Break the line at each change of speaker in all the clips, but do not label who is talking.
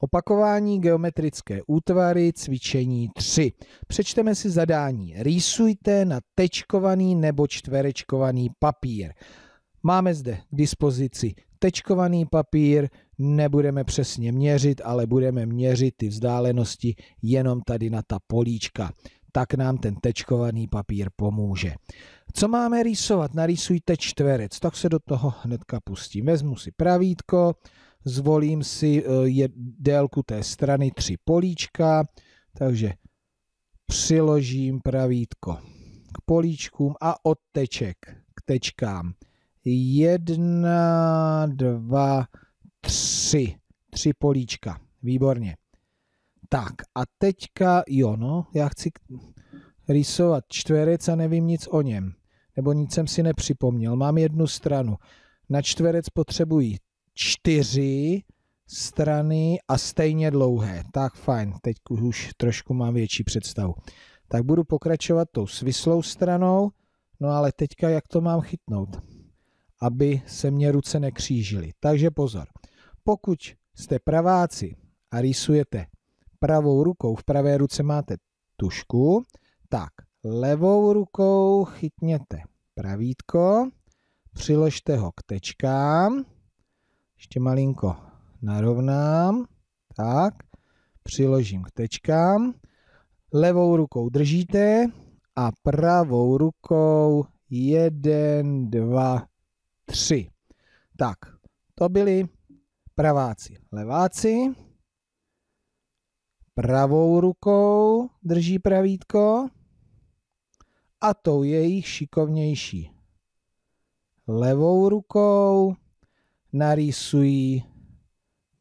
Opakování geometrické útvary cvičení 3. Přečteme si zadání. Rýsujte na tečkovaný nebo čtverečkovaný papír. Máme zde k dispozici tečkovaný papír, nebudeme přesně měřit, ale budeme měřit ty vzdálenosti jenom tady na ta políčka. Tak nám ten tečkovaný papír pomůže. Co máme rýsovat? Narýsujte čtverec. Tak se do toho hnedka pustím. Vezmu si pravítko, zvolím si eh, je délku té strany tři políčka, takže přiložím pravítko k políčkům a od teček k tečkám. Jedna, dva, tři. Tři políčka. Výborně. Tak a teďka, jo no, já chci rýsovat čtverec a nevím nic o něm. Nebo nic jsem si nepřipomněl. Mám jednu stranu. Na čtverec potřebuji čtyři strany a stejně dlouhé. Tak fajn, teď už trošku mám větší představu. Tak budu pokračovat tou svislou stranou, no ale teďka jak to mám chytnout, aby se mě ruce nekřížily. Takže pozor, pokud jste praváci a rýsujete pravou rukou, v pravé ruce máte tušku, tak levou rukou chytněte pravítko, přiložte ho k tečkám, ještě malinko narovnám, tak, přiložím k tečkám, levou rukou držíte a pravou rukou jeden, dva, tři, Tak, to byli praváci, leváci. Pravou rukou drží pravítko a tou je jich šikovnější. Levou rukou narýsují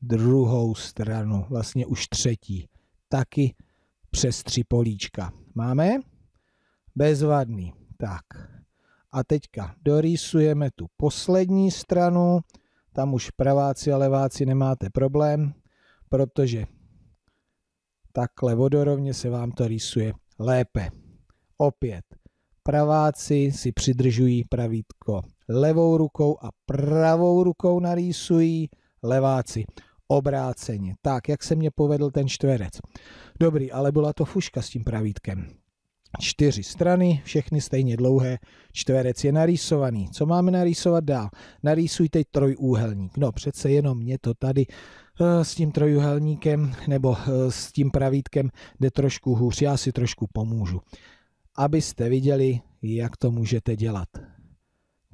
druhou stranu, vlastně už třetí, taky přes tři políčka. Máme? Bezvadný. Tak. A teďka dorýsujeme tu poslední stranu, tam už praváci a leváci nemáte problém, protože takhle vodorovně se vám to rýsuje lépe. Opět, praváci si přidržují pravítko levou rukou a pravou rukou narýsují leváci obráceně. Tak, jak se mě povedl ten čtverec. Dobrý, ale byla to fuška s tím pravítkem. Čtyři strany, všechny stejně dlouhé, čtverec je narýsovaný. Co máme narýsovat dál? Narýsuj teď trojúhelník. No přece jenom mě to tady eh, s tím trojuhelníkem nebo eh, s tím pravítkem jde trošku hůř, já si trošku pomůžu. Abyste viděli, jak to můžete dělat.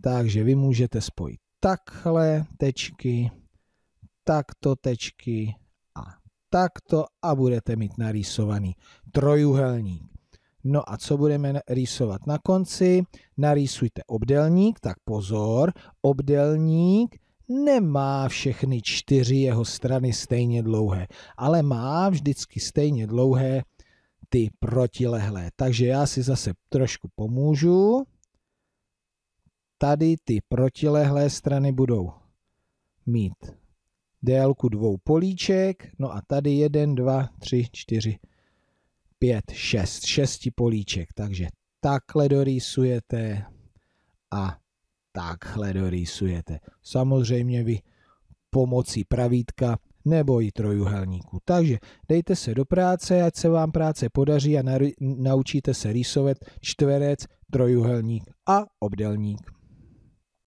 Takže vy můžete spojit takhle tečky, takto tečky a takto a budete mít narýsovaný trojuhelník. No a co budeme rýsovat na konci? Narýsujte obdelník, tak pozor, obdelník nemá všechny čtyři jeho strany stejně dlouhé, ale má vždycky stejně dlouhé ty protilehlé. Takže já si zase trošku pomůžu tady ty protilehlé strany budou mít délku dvou políček, no a tady jeden, dva, tři, čtyři, pět, šest, šesti políček, takže takhle dorýsujete a takhle dorýsujete. Samozřejmě vy pomocí pravítka nebo i trojuhelníku. Takže dejte se do práce, ať se vám práce podaří a naučíte se rýsovat čtverec, trojuhelník a obdelník.